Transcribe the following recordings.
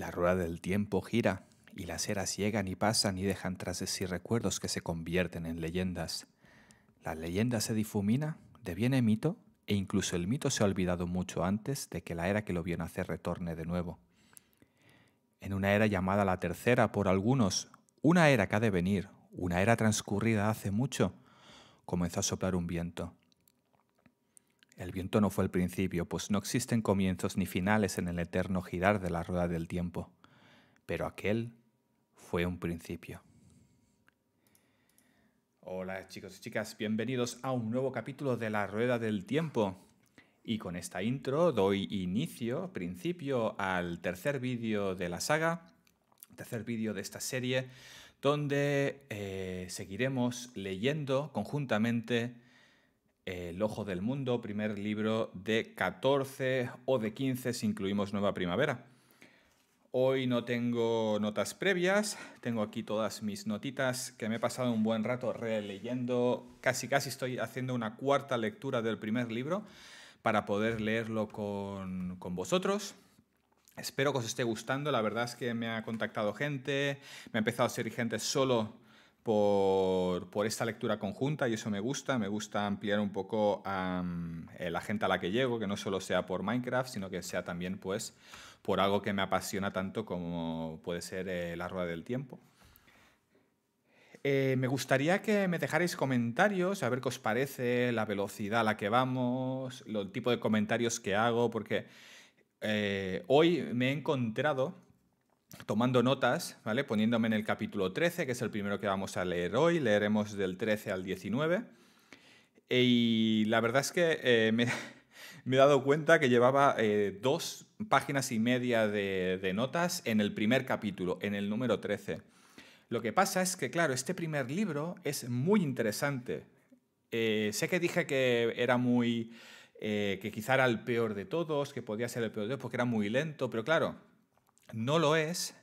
La rueda del tiempo gira y las eras llegan y pasan y dejan tras de sí recuerdos que se convierten en leyendas. La leyenda se difumina, deviene mito e incluso el mito se ha olvidado mucho antes de que la era que lo vio nacer retorne de nuevo. En una era llamada la tercera por algunos, una era que ha de venir, una era transcurrida hace mucho, comenzó a soplar un viento. El viento no fue el principio, pues no existen comienzos ni finales en el eterno girar de la rueda del tiempo, pero aquel fue un principio. Hola chicos y chicas, bienvenidos a un nuevo capítulo de la rueda del tiempo. Y con esta intro doy inicio, principio, al tercer vídeo de la saga, tercer vídeo de esta serie, donde eh, seguiremos leyendo conjuntamente el Ojo del Mundo, primer libro de 14 o de 15 si incluimos Nueva Primavera. Hoy no tengo notas previas, tengo aquí todas mis notitas que me he pasado un buen rato releyendo, casi casi estoy haciendo una cuarta lectura del primer libro para poder leerlo con, vosotros. Espero que os esté gustando, la verdad es que me ha contactado gente, me ha empezado a seguir gente solo por, esta lectura conjunta y eso me gusta. Me gusta ampliar un poco la gente a la que llego, que no solo sea por Minecraft, sino que sea también pues, por algo que me apasiona tanto como puede ser eh, la rueda del tiempo. Eh, me gustaría que me dejarais comentarios, a ver qué os parece, la velocidad a la que vamos, el tipo de comentarios que hago, porque eh, hoy me he encontrado tomando notas, ¿vale? Poniéndome en el capítulo 13, que es el primero que vamos a leer hoy. Leeremos del 13 al 19. Y la verdad es que eh, me, he dado cuenta que llevaba eh, dos páginas y media de, notas en el primer capítulo, en el número 13. Lo que pasa es que, claro, este primer libro es muy interesante. Eh, sé que dije que era muy. que quizá era el peor de todos, que podía ser el peor de todos porque era muy lento, pero claro, no lo es,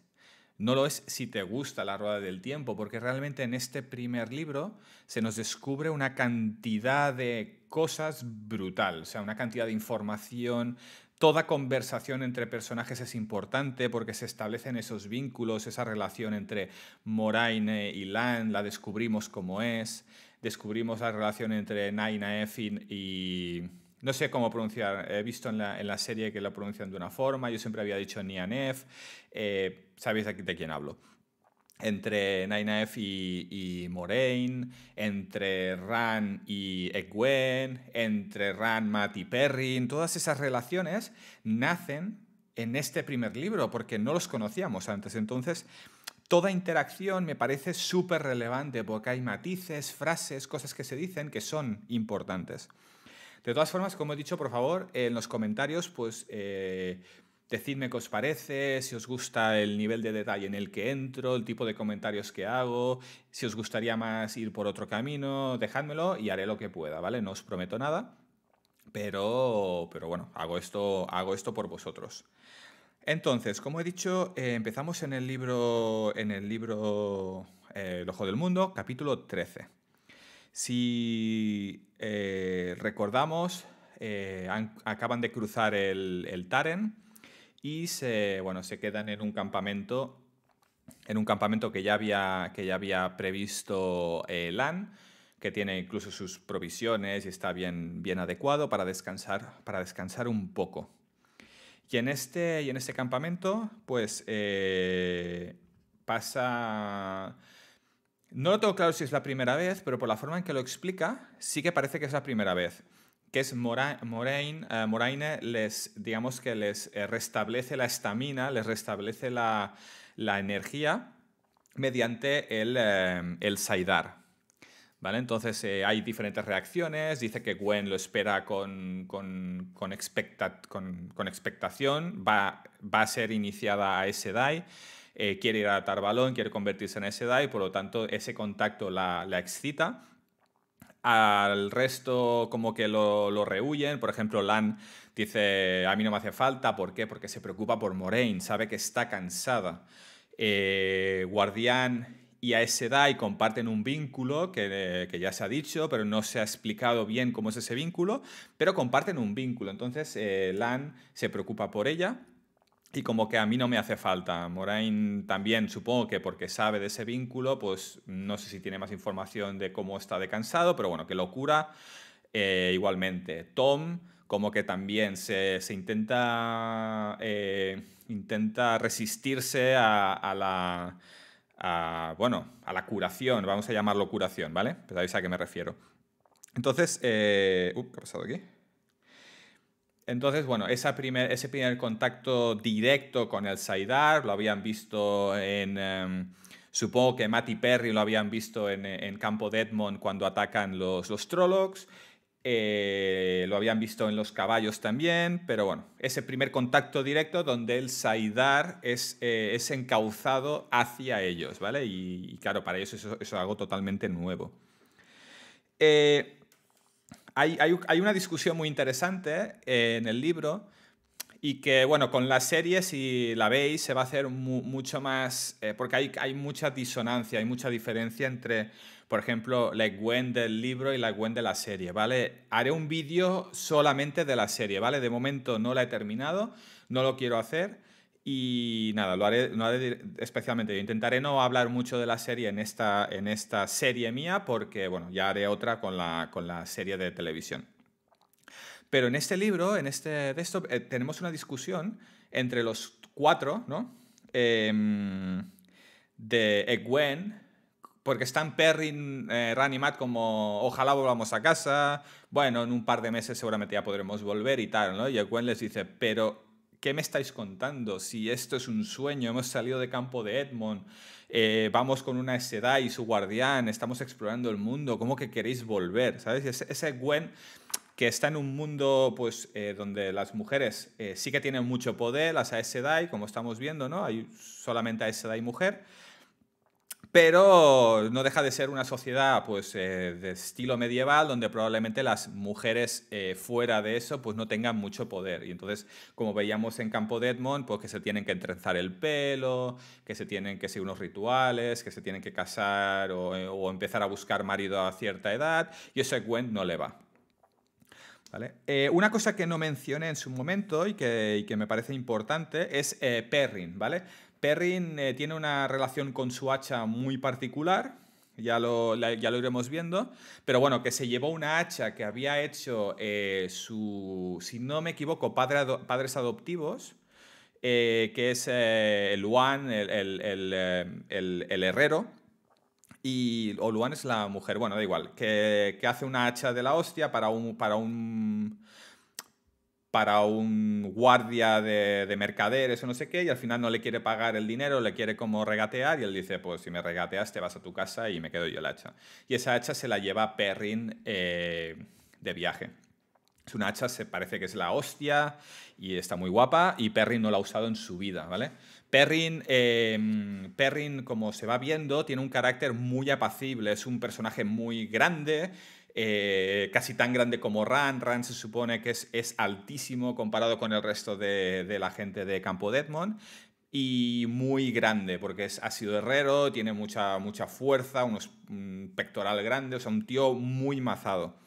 no lo es si te gusta la rueda del tiempo, porque realmente en este primer libro se nos descubre una cantidad de cosas brutal, o sea, una cantidad de información. Toda conversación entre personajes es importante porque se establecen esos vínculos, esa relación entre Moraine y Lan, la descubrimos como es, descubrimos la relación entre Naina Effin y, no sé cómo pronunciar. He visto en la, serie que lo pronuncian de una forma. Yo siempre había dicho Nianef. Eh, Sabéis de, quién hablo. Entre Nainef y, y, Moraine, entre Ran y Egwen, entre Ran, Matt y Perry. todas esas relaciones nacen en este primer libro porque no los conocíamos antes. Entonces, Toda interacción me parece súper relevante porque hay matices, frases, cosas que se dicen que son importantes. De todas formas, como he dicho, por favor, en los comentarios, pues eh, decidme qué os parece, si os gusta el nivel de detalle en el que entro, el tipo de comentarios que hago, si os gustaría más ir por otro camino, dejádmelo y haré lo que pueda, ¿vale? No os prometo nada, pero, pero bueno, hago esto, hago esto por vosotros. Entonces, como he dicho, eh, empezamos en el libro, en el libro eh, El Ojo del Mundo, capítulo 13. Si eh, recordamos, eh, acaban de cruzar el, Taren y se, bueno, se quedan en un campamento, en un campamento que ya había, que ya había previsto eh, Lan, que tiene incluso sus provisiones y está bien, bien adecuado para descansar, para descansar un poco. Y en este, y en este campamento, pues pasa no lo tengo claro si es la primera vez, pero por la forma en que lo explica, sí que parece que es la primera vez. Que es eh, Moraine, les, digamos que les eh, restablece la estamina, les restablece la, energía mediante eh, el, Saidar. ¿Vale? Entonces hay diferentes reacciones, dice que Gwen lo espera con, con, con, expectación, va, va, a ser iniciada a ese DAI. Eh, quiere ir a atar balón, quiere convertirse en ese dai, por lo tanto ese contacto la, excita al resto como que lo, lo, rehuyen. Por ejemplo, Lan dice, a mí no me hace falta, ¿por qué? Porque se preocupa por Moraine, sabe que está cansada. Eh, Guardián y a ese dai comparten un vínculo eh, que, ya se ha dicho, pero no se ha explicado bien cómo es ese vínculo, pero comparten un vínculo. Entonces, Lan se preocupa por ella y como que a mí no me hace falta. Morain también, supongo que porque sabe de ese vínculo, pues no sé si tiene más información de cómo está de cansado, pero bueno, que lo cura eh, igualmente. Tom como que también se, intenta, eh, intenta resistirse a, la... bueno, a la curación, vamos a llamarlo curación, ¿vale? Pues a qué me refiero. Entonces, eh, ¿qué ha pasado aquí? Entonces, bueno, ese primer contacto directo con el Saidar lo habían visto en... Em, supongo que y Perry lo habían visto en, campo de cuando atacan los, los Trollocs. Eh, lo habían visto en los caballos también, pero bueno, ese primer contacto directo donde el Saidar es, eh, encauzado hacia ellos, ¿vale? Y, claro, para ellos eso, es algo totalmente nuevo. Eh, hay, una discusión muy interesante eh, en el libro y que, bueno, con la serie, si la veis, se va a hacer mucho más, eh, porque hay, hay mucha disonancia, hay mucha diferencia entre, por ejemplo, la Gwen del libro y la Gwen de la serie, ¿vale? Haré un vídeo solamente de la serie, ¿vale? De momento no la he terminado, no lo quiero hacer. Y nada, lo haré, especialmente. Yo intentaré no hablar mucho de la serie en esta, en esta serie mía, porque bueno, ya haré otra con la, con la serie de televisión. Pero en este libro, en este desktop, eh, tenemos una discusión entre los cuatro, ¿no? Em, de Egwen, porque están Perrin, eh, Ran y Matt como ojalá volvamos a casa, bueno, en un par de meses seguramente ya podremos volver y tal, ¿no? Y Egwen les dice, pero ¿Qué me estáis contando? Si esto es un sueño, hemos salido de campo de Edmond, eh, vamos con una Seda y su guardián, estamos explorando el mundo, ¿cómo que queréis volver? ¿Sabes? Ese, Gwen que está en un mundo pues, eh, donde las mujeres eh, sí que tienen mucho poder, las Aes Sedai, como estamos viendo, ¿no? Hay solamente Aes Sedai mujer pero no deja de ser una sociedad pues, eh, de estilo medieval donde probablemente las mujeres eh, fuera de eso pues, no tengan mucho poder. Y entonces, como veíamos en Campo de Edmond, pues, que se tienen que entrenzar el pelo, que se tienen que seguir unos rituales, que se tienen que casar o, eh, empezar a buscar marido a cierta edad. Y eso a no le va. una cosa que no mencioné en su momento y que, y que me parece importante es Perrin, ¿vale? Perrin eh, tiene una relación con su hacha muy particular, ya lo, ya lo, iremos viendo, pero bueno, que se llevó una hacha que había hecho eh, su, si no me equivoco, padres adoptivos, eh, que es el, el, el, herrero, y, o Luan es la mujer, bueno, da igual, que, que hace una hacha de la hostia para un, para un para un guardia de, mercaderes o no sé qué, y al final no le quiere pagar el dinero, le quiere como regatear, y él dice, pues si me regateas te vas a tu casa y me quedo yo el hacha. Y esa hacha se la lleva Perrin eh, de viaje. Es una hacha, se parece que es la hostia, y está muy guapa, y Perrin no la ha usado en su vida, ¿vale? Perrin, em, Perrin, como se va viendo, tiene un carácter muy apacible, es un personaje muy grande, eh, casi tan grande como Ran. Ran se supone que es, altísimo comparado con el resto de, la gente de Campo de Edmond y muy grande, porque ha sido herrero, tiene mucha, mucha fuerza, un pectoral grande, o sea, un tío muy mazado.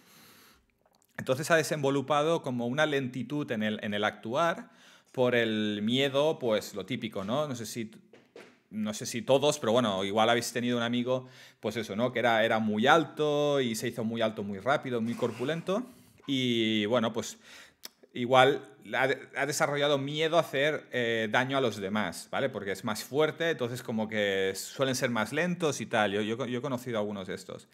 Entonces ha desenvolupado como una lentitud en el, en el actuar por el miedo, pues lo típico, ¿no? No sé si no sé si todos, pero bueno, igual habéis tenido un amigo, pues eso, ¿no? Que era, era muy alto y se hizo muy alto muy rápido, muy corpulento. Y bueno, pues igual ha, desarrollado miedo a hacer eh, daño a los demás, ¿vale? Porque es más fuerte, entonces como que suelen ser más lentos y tal. Yo, yo, he conocido algunos de estos.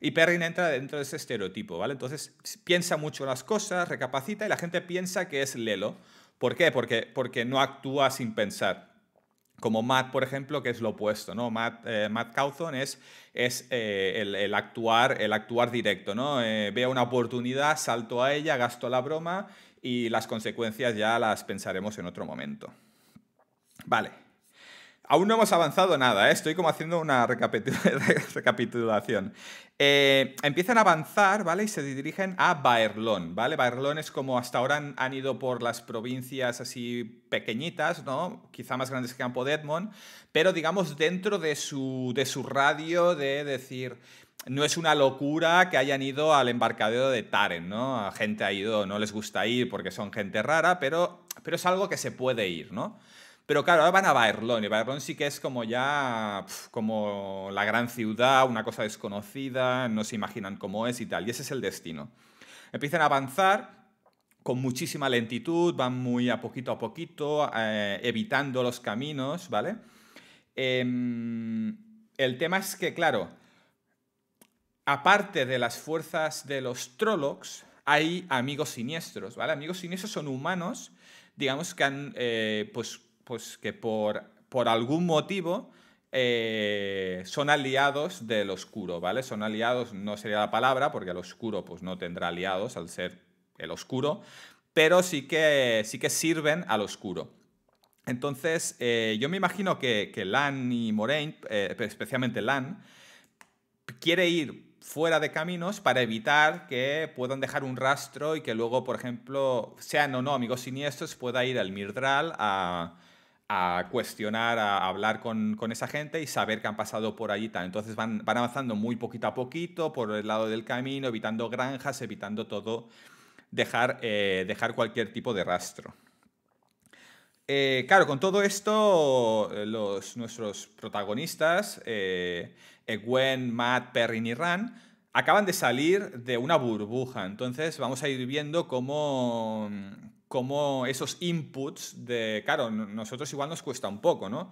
Y Perrin entra dentro de ese estereotipo, ¿vale? Entonces piensa mucho las cosas, recapacita y la gente piensa que es Lelo. ¿Por qué? Porque, porque no actúa sin pensar como Matt, por ejemplo, que es lo opuesto, ¿no? Matt, eh, Matt Cawthon es, es eh, el, actuar, el actuar directo, ¿no? Eh, veo una oportunidad, salto a ella, gasto la broma y las consecuencias ya las pensaremos en otro momento. Vale. Aún no hemos avanzado nada, estoy como haciendo una recapitulación. Eh, empiezan a avanzar, ¿vale? Y se dirigen a Baerlón, ¿vale? Baerlón es como hasta ahora han, ido por las provincias así pequeñitas, ¿no? Quizá más grandes que Campo de Edmond, pero digamos dentro de su, de su radio de decir, no es una locura que hayan ido al embarcadero de Taren, ¿no? Gente ha ido, no les gusta ir porque son gente rara, pero, pero es algo que se puede ir, ¿no? Pero claro, ahora van a Baerlón y Baerlón sí que es como ya como la gran ciudad, una cosa desconocida, no se imaginan cómo es y tal. Y ese es el destino. Empiezan a avanzar con muchísima lentitud, van muy a poquito a poquito, eh, evitando los caminos, ¿vale? Em, el tema es que, claro, aparte de las fuerzas de los Trollocs, hay amigos siniestros, ¿vale? Amigos siniestros son humanos, digamos que han, eh, pues, pues que por, por algún motivo eh, son aliados del oscuro, ¿vale? Son aliados, no sería la palabra, porque el oscuro pues no tendrá aliados al ser el oscuro, pero sí que, sí que sirven al oscuro. Entonces, eh, yo me imagino que, que Lan y Moraine, eh, especialmente Lan, quiere ir fuera de caminos para evitar que puedan dejar un rastro y que luego, por ejemplo, sean o no amigos siniestros, pueda ir al Mirdral a, a cuestionar, a hablar con, esa gente y saber qué han pasado por allí. Entonces van, van avanzando muy poquito a poquito por el lado del camino, evitando granjas, evitando todo, dejar, eh, dejar cualquier tipo de rastro. Eh, claro, con todo esto, eh, los, nuestros protagonistas, Gwen, Matt, Perrin y Ran, acaban de salir de una burbuja. Entonces vamos a ir viendo cómo, como esos inputs de, claro, nosotros igual nos cuesta un poco, ¿no?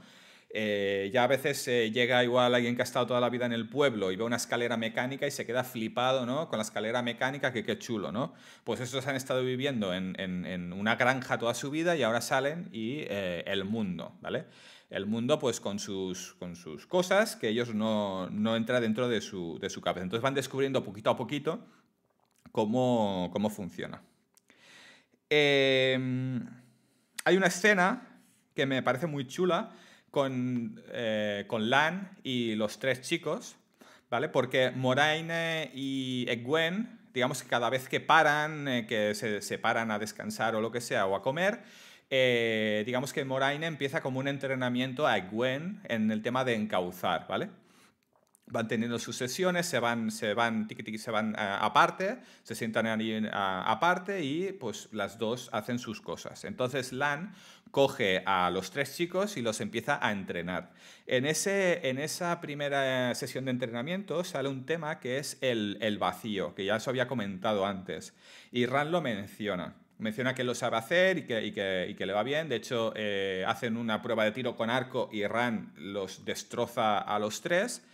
Eh, ya a veces eh, llega igual alguien que ha estado toda la vida en el pueblo y ve una escalera mecánica y se queda flipado, ¿no? Con la escalera mecánica, que qué chulo, ¿no? Pues estos han estado viviendo en, una granja toda su vida y ahora salen y eh, el mundo, ¿vale? El mundo, pues, con sus, con sus cosas que ellos no, no entra dentro de su, de su cabeza. Entonces van descubriendo poquito a poquito cómo, cómo funciona. Em, hay una escena que me parece muy chula eh, con, Lan y los tres chicos, ¿vale? Porque Moraine y Egwen, digamos que cada vez que paran, eh, que se, se, paran a descansar o lo que sea, o a comer, eh, digamos que Moraine empieza como un entrenamiento a Egwen en el tema de encauzar, ¿vale? van teniendo sus sesiones, se van, se van, se van eh, aparte, se sientan ahí eh, aparte y pues las dos hacen sus cosas. Entonces Lan coge a los tres chicos y los empieza a entrenar. En, ese, en esa primera eh, sesión de entrenamiento sale un tema que es el, vacío, que ya os había comentado antes, y Ran lo menciona menciona que lo sabe hacer y que, que, le va bien. De hecho, hacen una prueba de tiro con arco y Ran los destroza a los tres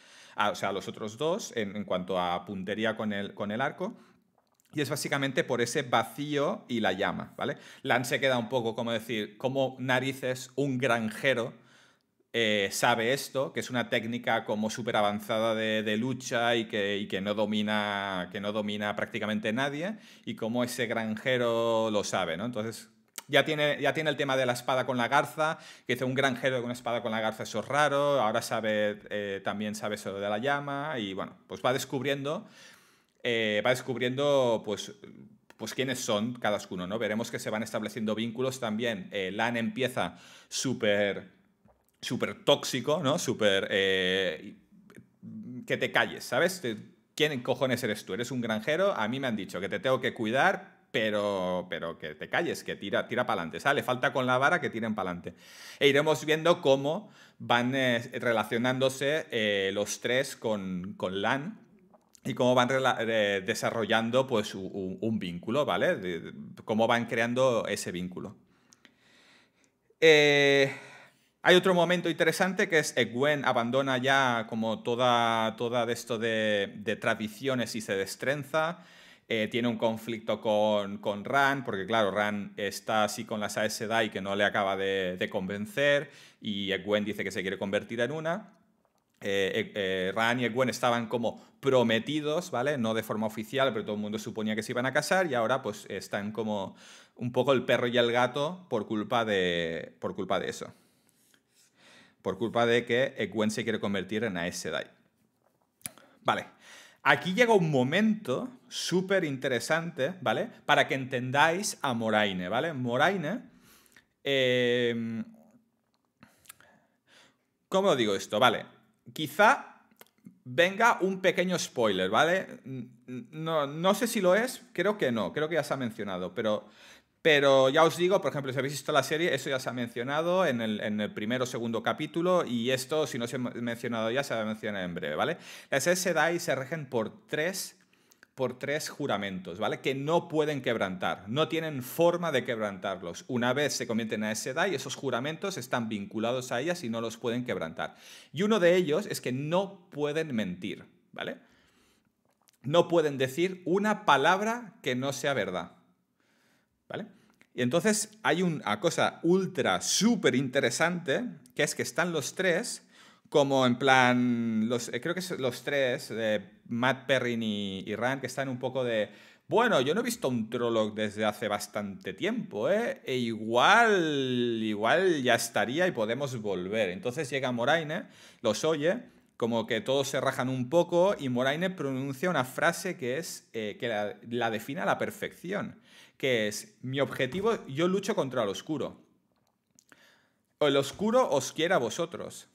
o sea, los otros dos en, cuanto a puntería con el, con el arco. Y es básicamente por ese vacío y la llama, ¿vale? Lance queda un poco como decir, como narices un granjero eh, sabe esto, que es una técnica como súper avanzada de, lucha y, que, que, no domina, que no domina prácticamente nadie, y cómo ese granjero lo sabe, ¿no? Entonces, ya tiene, ya tiene el tema de la espada con la garza, que dice un granjero con espada con la garza, eso es raro, ahora sabe, eh, también sabe sobre de la llama, y bueno, pues va descubriendo, eh, va descubriendo, pues, pues quiénes son cada uno, ¿no? Veremos que se van estableciendo vínculos también. Eh, Lan empieza súper, súper tóxico, ¿no? Súper... que te calles, ¿sabes? ¿Quién cojones eres tú? ¿Eres un granjero? A mí me han dicho que te tengo que cuidar pero, que te calles, que tira, tira para adelante. Le Falta con la vara que tiren para adelante. E iremos viendo cómo van eh, relacionándose eh, los tres con, LAN, y cómo van eh, desarrollando pues, un, vínculo, ¿vale? cómo van creando ese vínculo. hay otro momento interesante que es Gwen abandona ya como toda, esto de tradiciones y se destrenza. Eh, tiene un conflicto con, con Ran, porque claro, Ran está así con las AS que no le acaba de, convencer y Egwen dice que se quiere convertir en una. Eh, eh, Ran y Egwen estaban como prometidos, ¿vale? No de forma oficial, pero todo el mundo suponía que se iban a casar y ahora pues están como un poco el perro y el gato por culpa de, por culpa de eso. Por culpa de que Egwen se quiere convertir en Aes Sedai. Vale. Aquí llega un momento súper interesante, ¿vale? Para que entendáis a Moraine, ¿vale? Moraine... Em, ¿Cómo digo esto? Vale, quizá venga un pequeño spoiler, ¿vale? No, no sé si lo es, creo que no, creo que ya se ha mencionado, pero pero ya os digo, por ejemplo, si habéis visto la serie, eso ya se ha mencionado en el, en primero o segundo capítulo y esto, si no se ha mencionado ya, se va a mencionar en breve, ¿vale? Las SEDI se regen por tres, por tres juramentos, ¿vale? Que no pueden quebrantar, no tienen forma de quebrantarlos. Una vez se convierten a SEDAI, esos juramentos están vinculados a ellas y no los pueden quebrantar. Y uno de ellos es que no pueden mentir, ¿vale? No pueden decir una palabra que no sea verdad. Y entonces hay una cosa ultra, súper interesante, que es que están los tres, como en plan, los, eh, creo que son los tres, eh, Matt Perrin y, que están un poco de, bueno, yo no he visto un Trolloc desde hace bastante tiempo, ¿eh? E igual, igual ya estaría y podemos volver. Entonces llega Moraine, los oye, como que todos se rajan un poco y Moraine pronuncia una frase que es eh, que la, la define a la perfección que es mi objetivo, yo lucho contra el oscuro. El oscuro os quiere a vosotros.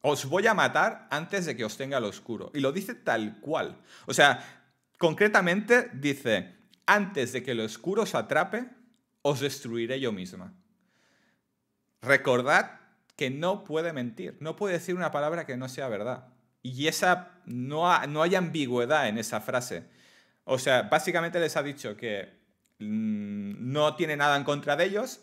Os voy a matar antes de que os tenga el oscuro. Y lo dice tal cual. O sea, concretamente dice, antes de que el oscuro os atrape, os destruiré yo misma. Recordad que no puede mentir, no puede decir una palabra que no sea verdad. Y esa, no, no hay ambigüedad en esa frase. O sea, básicamente les ha dicho que Mm, no tiene nada en contra de ellos,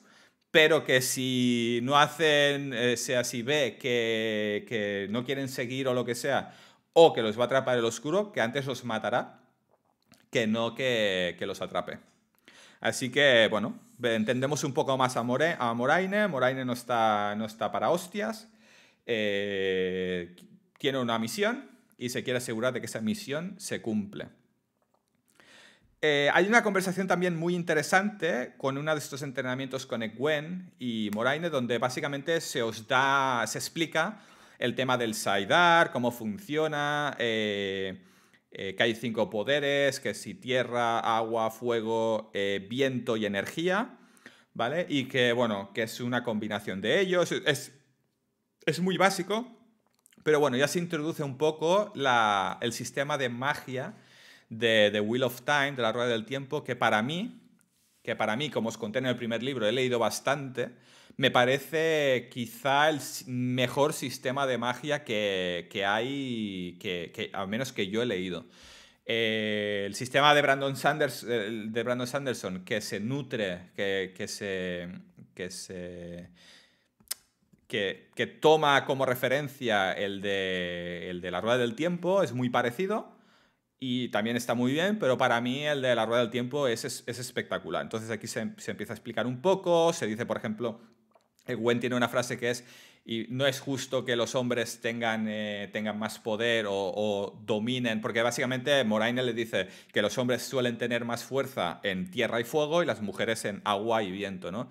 pero que si no hacen, eh, sea si ve que, no quieren seguir o lo que sea, o que los va a atrapar el oscuro, que antes los matará, que no que, los atrape. Así que, bueno, entendemos un poco más a, a Moraine. Moraine no está, no está para hostias. Eh, tiene una misión y se quiere asegurar de que esa misión se cumple. Eh, hay una conversación también muy interesante con uno de estos entrenamientos con Egwen y Moraine, donde básicamente se os da, se explica el tema del Saidar, cómo funciona, eh, eh, que hay cinco poderes, que si tierra, agua, fuego, viento y energía, ¿vale? Y que, bueno, que es una combinación de ellos, es, muy básico, pero bueno, ya se introduce un poco el sistema de magia de, The Wheel of Time, de la Rueda del Tiempo, que para mí, que para mí, como os conté en el primer libro, he leído bastante, me parece quizá el mejor sistema de magia que, hay, que, al menos que yo he leído. Eh, el sistema de Brandon, Sanders, de Brandon Sanderson, que se nutre, que, se... Que se que, toma como referencia el el de la rueda del tiempo, es muy parecido, y también está muy bien, pero para mí el de la rueda del tiempo es, espectacular. Entonces aquí se, empieza a explicar un poco, se dice, por ejemplo, eh, Gwen tiene una frase que es, y no es justo que los hombres tengan, eh, tengan más poder o, dominen, porque básicamente Moraine le dice que los hombres suelen tener más fuerza en tierra y fuego y las mujeres en agua y viento, ¿no?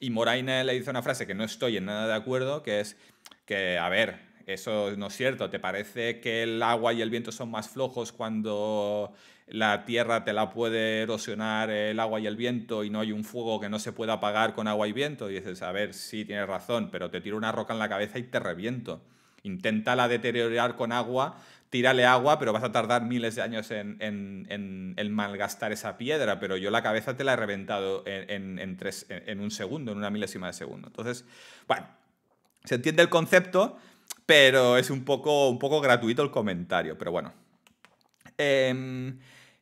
Y Moraine le dice una frase que no estoy en nada de acuerdo, que es que, a ver, eso no es cierto. ¿Te parece que el agua y el viento son más flojos cuando la tierra te la puede erosionar el agua y el viento y no hay un fuego que no se pueda apagar con agua y viento? Y dices, a ver, sí, tienes razón, pero te tiro una roca en la cabeza y te reviento. Inténtala deteriorar con agua, tírale agua, pero vas a tardar miles de años en, malgastar esa piedra, pero yo la cabeza te la he reventado en, en un segundo, en una milésima de segundo. Entonces, bueno, se entiende el concepto, pero es un poco, un poco gratuito el comentario, pero bueno. Em,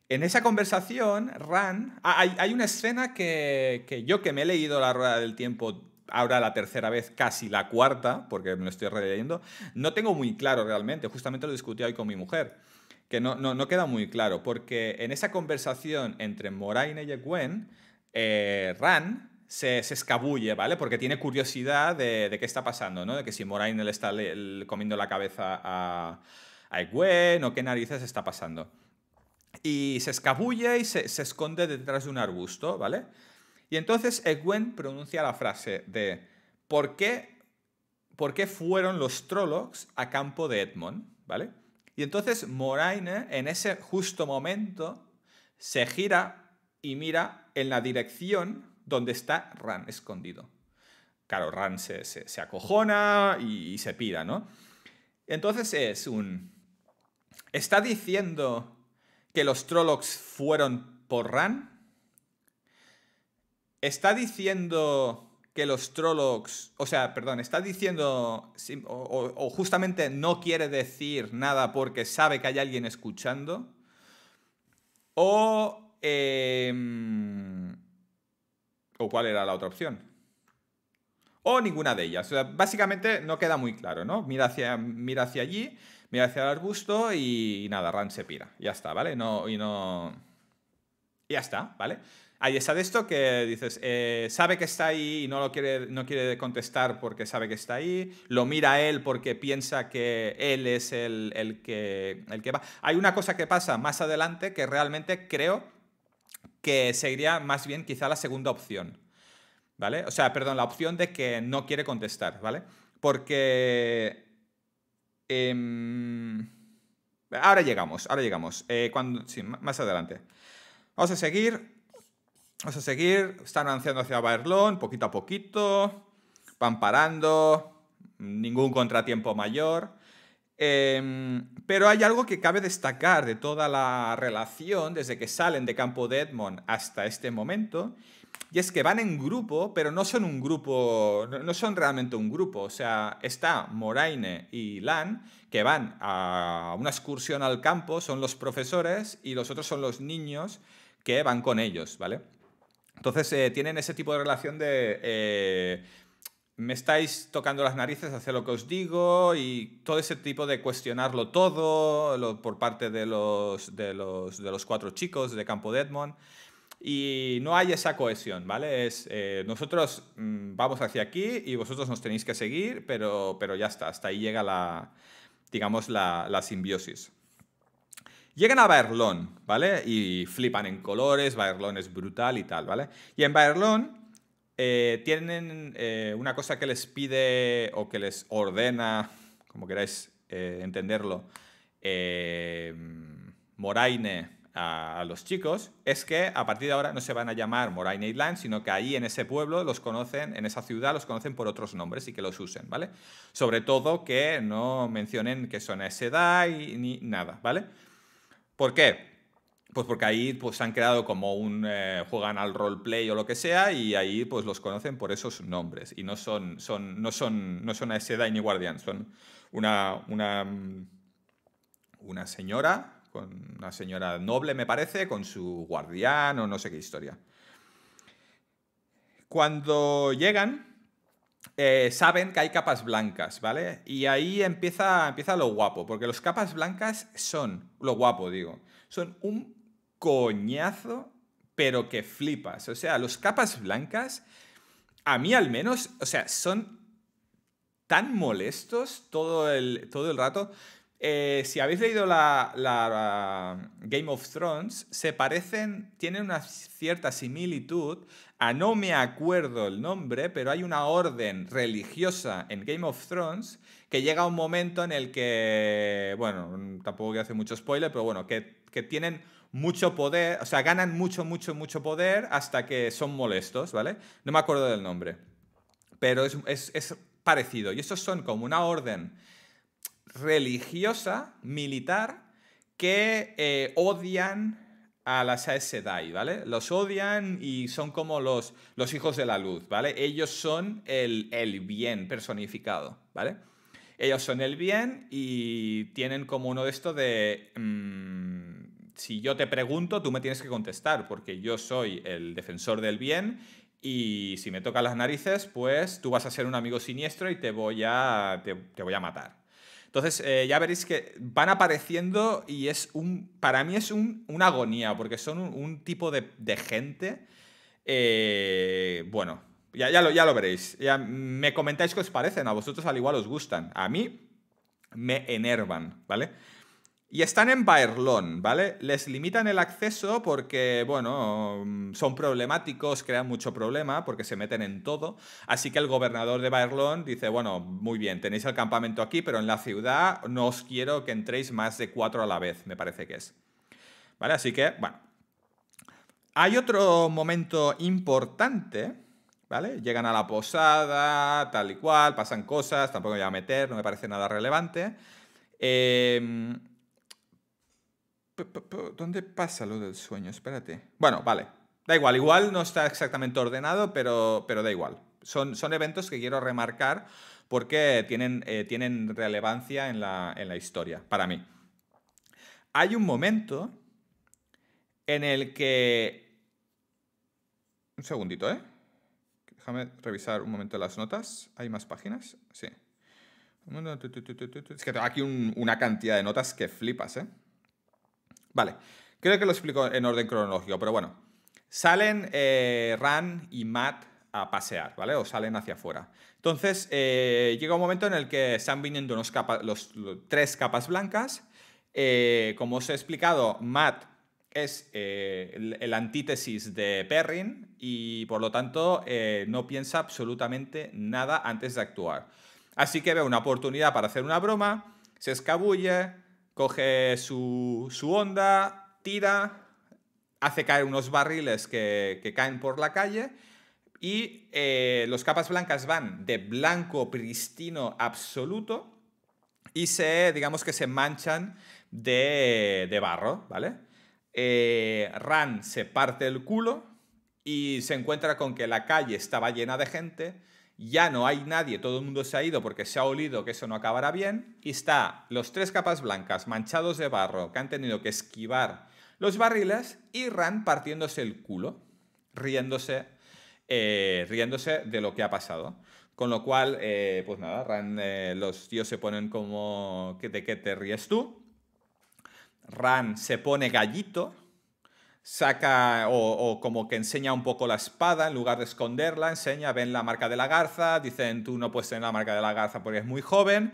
en esa conversación, Ran, hay, una escena que, yo que me he leído la rueda del tiempo ahora la tercera vez, casi la cuarta, porque me lo estoy releyendo, no tengo muy claro realmente, justamente lo discutí hoy con mi mujer, que no, no, queda muy claro, porque en esa conversación entre Moraine y Gwen, eh, Ran se, escabulle, ¿vale? Porque tiene curiosidad de, qué está pasando, ¿no? De que si Moraine le está comiendo la cabeza a, a o qué narices está pasando. Y se escabulle y se, esconde detrás de un arbusto, ¿vale? Y entonces Egwene pronuncia la frase de ¿por qué, ¿por qué fueron los Trollocs a campo de Edmond? ¿Vale? Y entonces Moraine en ese justo momento se gira y mira en la dirección donde está Ran escondido. Claro, Ran se, acojona y, se pira, ¿no? Entonces es un... ¿Está diciendo que los Trollocs fueron por Ran? ¿Está diciendo que los Trollocs... O sea, perdón, está diciendo... O, justamente no quiere decir nada porque sabe que hay alguien escuchando? ¿O... Em, ¿O cuál era la otra opción? O ninguna de ellas. O sea, básicamente no queda muy claro, ¿no? Mira hacia, mira hacia allí, mira hacia el arbusto y, nada, Ran se pira. Ya está, ¿vale? No, y no... ya está, ¿vale? Ahí está de esto que dices, eh, sabe que está ahí y no, lo quiere, no quiere contestar porque sabe que está ahí, lo mira él porque piensa que él es el, que, el que va. Hay una cosa que pasa más adelante que realmente creo que sería más bien quizá la segunda opción, ¿vale? O sea, perdón, la opción de que no quiere contestar, ¿vale? Porque... Em, ahora llegamos, ahora llegamos. Eh, sí, más adelante. Vamos a seguir. Vamos a seguir. Están avanzando hacia Barlón, poquito a poquito. Van parando. Ningún contratiempo mayor. Em, pero hay algo que cabe destacar de toda la relación desde que salen de Campo de Edmond hasta este momento, y es que van en grupo, pero no son un grupo, no son realmente un grupo. O sea, está Moraine y Lan, que van a una excursión al campo, son los profesores, y los otros son los niños que van con ellos, ¿vale? Entonces eh, tienen ese tipo de relación de... Eh, me estáis tocando las narices hacer lo que os digo y todo ese tipo de cuestionarlo todo por parte de los, de los, cuatro chicos de Campo de Edmond. Y no hay esa cohesión, ¿vale? Es, eh, nosotros mm, vamos hacia aquí y vosotros nos tenéis que seguir, pero, pero ya está, hasta ahí llega la, digamos, la, simbiosis. Llegan a Baerlón, ¿vale? Y flipan en colores, Baerlón es brutal y tal, ¿vale? Y en Baerlón eh, tienen eh, una cosa que les pide o que les ordena, como queráis eh, entenderlo, Moraine a, los chicos, es que a partir de ahora no se van a llamar Moraine Island, sino que ahí en ese pueblo los conocen, en esa ciudad los conocen por otros nombres y que los usen, ¿vale? Sobre todo que no mencionen que son a esa ni nada, ¿vale? ¿Por qué? Pues porque ahí pues, han creado como un. Eh, juegan al roleplay o lo que sea, y ahí pues los conocen por esos nombres. Y no son. son no son. No son a ese ni guardián. son una. una. una señora. Con una señora noble, me parece, con su guardián o no sé qué historia. Cuando llegan, eh, saben que hay capas blancas, ¿vale? Y ahí empieza, empieza lo guapo, porque los capas blancas son, lo guapo digo, son un coñazo, pero que flipas. O sea, los capas blancas, a mí al menos, o sea, son tan molestos todo el, todo el rato. Eh, si habéis leído la, la, uh, Game of Thrones, se parecen, tienen una cierta similitud a no me acuerdo el nombre, pero hay una orden religiosa en Game of Thrones que llega a un momento en el que, bueno, tampoco que hacer mucho spoiler, pero bueno, que, que tienen mucho poder, o sea, ganan mucho, mucho, mucho poder hasta que son molestos, ¿vale? No me acuerdo del nombre, pero es, parecido. Y estos son como una orden religiosa, militar, que eh, odian a las Aes Sedai, ¿vale? Los odian y son como los, los hijos de la luz, ¿vale? Ellos son el, bien personificado, ¿vale? Ellos son el bien y tienen como uno de estos de... Mm, si yo te pregunto, tú me tienes que contestar, porque yo soy el defensor del bien y si me tocan las narices, pues tú vas a ser un amigo siniestro y te voy a, te, voy a matar. Entonces eh, ya veréis que van apareciendo y es un, para mí es un, una agonía, porque son un, tipo de, gente, eh, bueno, ya, ya, lo, ya lo veréis. Ya me comentáis qué os parecen, a vosotros al igual os gustan, a mí me enervan, ¿vale? Y están en Baerlón, ¿vale? Les limitan el acceso porque, bueno, son problemáticos, crean mucho problema porque se meten en todo. Así que el gobernador de Baerlón dice, bueno, muy bien, tenéis el campamento aquí, pero en la ciudad no os quiero que entréis más de cuatro a la vez, me parece que es. ¿Vale? Así que, bueno. Hay otro momento importante, ¿vale? Llegan a la posada, tal y cual, pasan cosas, tampoco voy a meter, no me parece nada relevante. Eh, ¿Dónde pasa lo del sueño? Espérate. Bueno, vale. Da igual, igual no está exactamente ordenado, pero, pero da igual. Son, son eventos que quiero remarcar porque tienen, eh, tienen relevancia en la, historia, para mí. Hay un momento en el que... Un segundito, ¿eh? Déjame revisar un momento las notas. ¿Hay más páginas? Sí. Es que tengo aquí una cantidad de notas que flipas, ¿eh? Vale, creo que lo explico en orden cronológico, pero bueno. Salen eh, Ran y Matt a pasear, ¿vale? O salen hacia afuera. Entonces, eh, llega un momento en el que están viniendo unos los, tres capas blancas. Eh, como os he explicado, Matt es el, antítesis de Perrin y por lo tanto no piensa absolutamente nada antes de actuar. Así que ve una oportunidad para hacer una broma, se escabulle, coge su, onda, tira, hace caer unos barriles que, caen por la calle y las eh, los capas blancas van de blanco pristino absoluto y se, digamos que se manchan de, barro, ¿vale? Eh, Ran se parte el culo y se encuentra con que la calle estaba llena de gente ya no hay nadie, todo el mundo se ha ido porque se ha olido que eso no acabará bien, y está los tres capas blancas manchados de barro que han tenido que esquivar los barriles y Ran partiéndose el culo, riéndose, eh, riéndose de lo que ha pasado. Con lo cual, eh, pues nada, Ran, eh, los tíos se ponen como, ¿de qué te ríes tú? Ran se pone gallito, saca o, como que enseña un poco la espada en lugar de esconderla, enseña, ven la marca de la garza, dicen tú no puedes tener la marca de la garza porque es muy joven.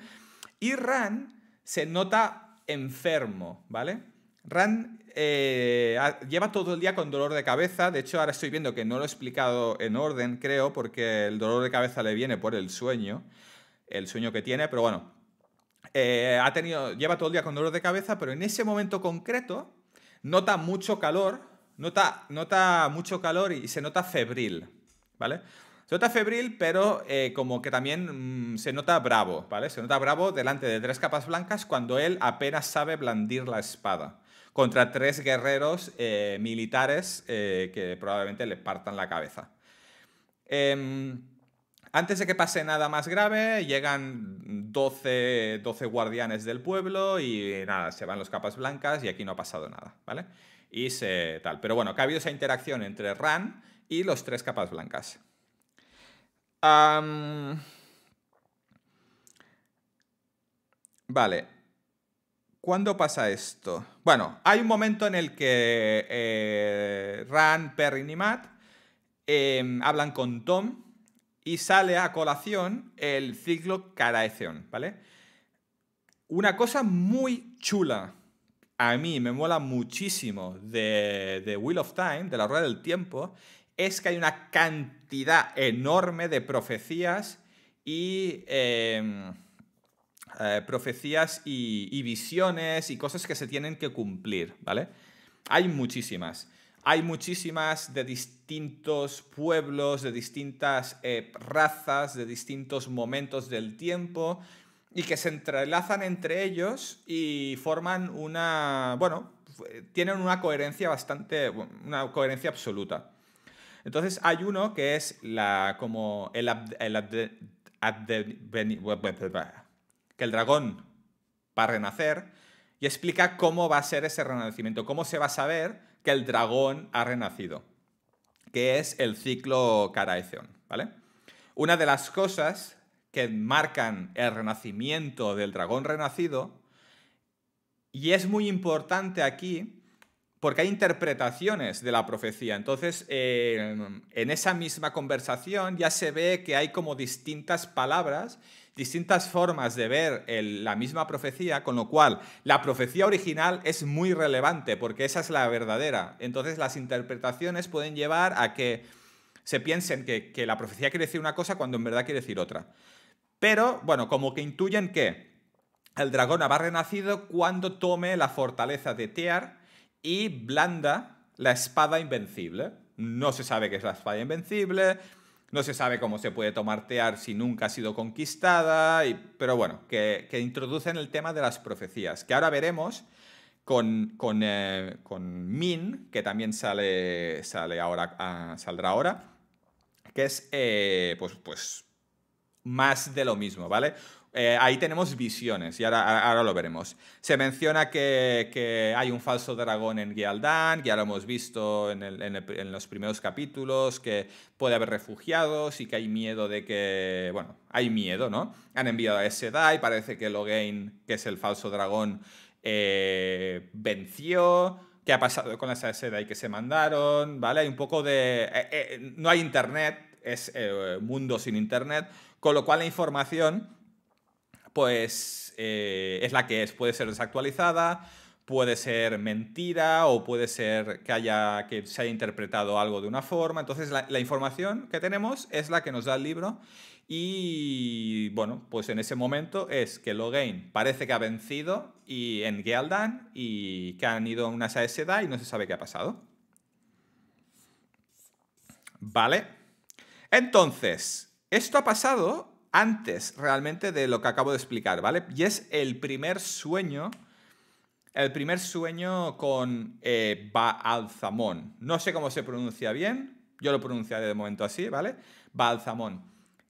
Y Ran se nota enfermo, ¿vale? Ran eh, lleva todo el día con dolor de cabeza, de hecho ahora estoy viendo que no lo he explicado en orden, creo, porque el dolor de cabeza le viene por el sueño, el sueño que tiene, pero bueno, eh, ha tenido, lleva todo el día con dolor de cabeza, pero en ese momento concreto nota mucho calor, nota, nota mucho calor y se nota febril, ¿vale? Se nota febril, pero eh, como que también mm, se nota bravo, ¿vale? Se nota bravo delante de tres capas blancas cuando él apenas sabe blandir la espada contra tres guerreros eh, militares eh, que probablemente le partan la cabeza. Em, antes de que pase nada más grave, llegan 12, guardianes del pueblo y nada, se van los capas blancas y aquí no ha pasado nada, ¿vale? Y se tal. Pero bueno, que ha habido esa interacción entre Ran y los tres capas blancas. Vale. ¿Cuándo pasa esto? Bueno, hay un momento en el que eh, Ran, Perry y Matt em, hablan con Tom y sale a colación el ciclo Caraeción, ¿vale? Una cosa muy chula, a mí me mola muchísimo de, de Wheel of Time, de la Rueda del Tiempo, es que hay una cantidad enorme de profecías y... Em, eh, profecías y, visiones y cosas que se tienen que cumplir, ¿vale? Hay muchísimas. Hay muchísimas de distintos pueblos, de distintas eh, razas, de distintos momentos del tiempo y que se entrelazan entre ellos y forman una, bueno, tienen una coherencia bastante, una coherencia absoluta. Entonces hay uno que es la, como el, el que el dragón va a renacer y explica cómo va a ser ese renacimiento, cómo se va a saber que el dragón ha renacido, que es el ciclo Caraeción, ¿vale? Una de las cosas que marcan el renacimiento del dragón renacido, y es muy importante aquí, porque hay interpretaciones de la profecía. Entonces, eh, en esa misma conversación ya se ve que hay como distintas palabras, distintas formas de ver la misma profecía, con lo cual la profecía original es muy relevante, porque esa es la verdadera. Entonces, las interpretaciones pueden llevar a que se piensen que, que la profecía quiere decir una cosa cuando en verdad quiere decir otra. Pero, bueno, como que intuyen que el dragón habrá renacido cuando tome la fortaleza de Tear, y blanda la espada invencible. No se sabe qué es la espada invencible, no se sabe cómo se puede tomartear si nunca ha sido conquistada, pero bueno, que, introducen el tema de las profecías, que ahora veremos con, eh, Min, que también sale, sale ahora, ah, saldrá ahora, que es eh, pues, pues más de lo mismo, ¿vale? Eh, ahí tenemos visiones y ahora, ahora lo veremos. Se menciona que, hay un falso dragón en que ya lo hemos visto en, los primeros capítulos, que puede haber refugiados y que hay miedo de que... Bueno, hay miedo, ¿no? Han enviado a y parece que Logain, que es el falso dragón, eh, venció qué ha pasado con esa seda y que se mandaron, ¿vale? Hay un poco de... Eh, no hay internet, es mundo sin internet, con lo cual la información pues eh, es la que es. Puede ser desactualizada, puede ser mentira o puede ser que, haya, que se haya interpretado algo de una forma. Entonces la, información que tenemos es la que nos da el libro y bueno, pues en ese momento es que Logain parece que ha vencido y en Gealdan y que han ido a una edad y no se sabe qué ha pasado. Vale. Entonces, esto ha pasado antes realmente de lo que acabo de explicar, ¿vale? Y es el primer sueño, el primer sueño con eh, Baalzamón. No sé cómo se pronuncia bien, yo lo pronunciaré de momento así, ¿vale? Baalzamón,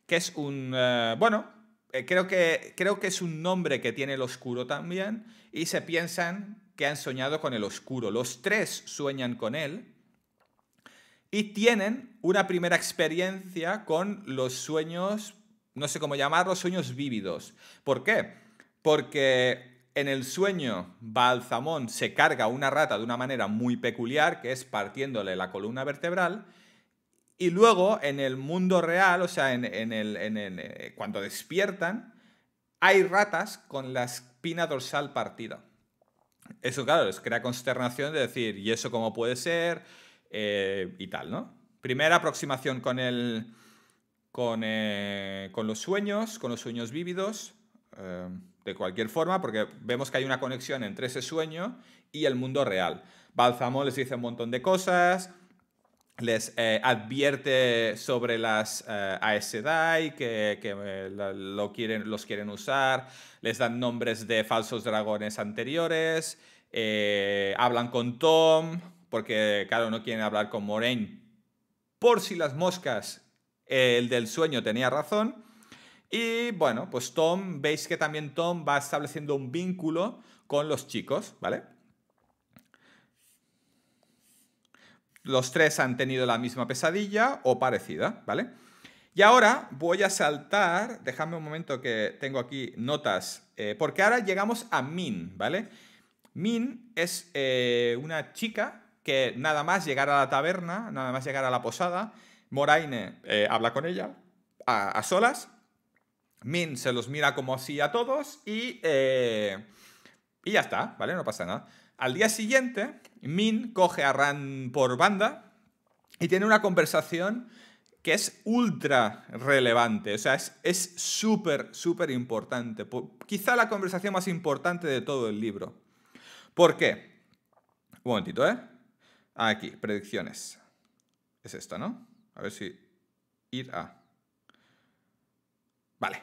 que es un, eh, bueno, eh, creo, que, creo que es un nombre que tiene el oscuro también, y se piensan que han soñado con el oscuro. Los tres sueñan con él, y tienen una primera experiencia con los sueños no sé cómo llamarlos, sueños vívidos. ¿Por qué? Porque en el sueño, Balzamón se carga una rata de una manera muy peculiar, que es partiéndole la columna vertebral, y luego en el mundo real, o sea, en, el, eh, cuando despiertan, hay ratas con la espina dorsal partida. Eso, claro, les crea consternación de decir, ¿y eso cómo puede ser? Eh, y tal, ¿no? Primera aproximación con el, eh, con, los sueños, con los sueños vívidos, eh, de cualquier forma, porque vemos que hay una conexión entre ese sueño y el mundo real. Bálzamo les dice un montón de cosas, les eh, advierte sobre las ASDI que, que lo quieren, los quieren usar, les dan nombres de falsos dragones anteriores, hablan con Tom, porque claro, no quieren hablar con Moraine, por si las moscas, el del sueño tenía razón. Y bueno, pues Tom, veis que también Tom va estableciendo un vínculo con los chicos, ¿vale? Los tres han tenido la misma pesadilla o parecida, ¿vale? Y ahora voy a saltar, dejadme un momento que tengo aquí notas, eh, porque ahora llegamos a Min, ¿vale? Min es eh, una chica que nada más llegar a la taberna, nada más llegar a la posada, Moraine eh, habla con ella a, solas. Min se los mira como así a todos y, eh, y ya está, ¿vale? No pasa nada. Al día siguiente, Min coge a Ran por banda y tiene una conversación que es ultra relevante, o sea, es súper, súper importante. Quizá la conversación más importante de todo el libro. ¿Por qué? Un momentito, ¿eh? Aquí, predicciones. Es esto, ¿no? A ver si ir a... Vale.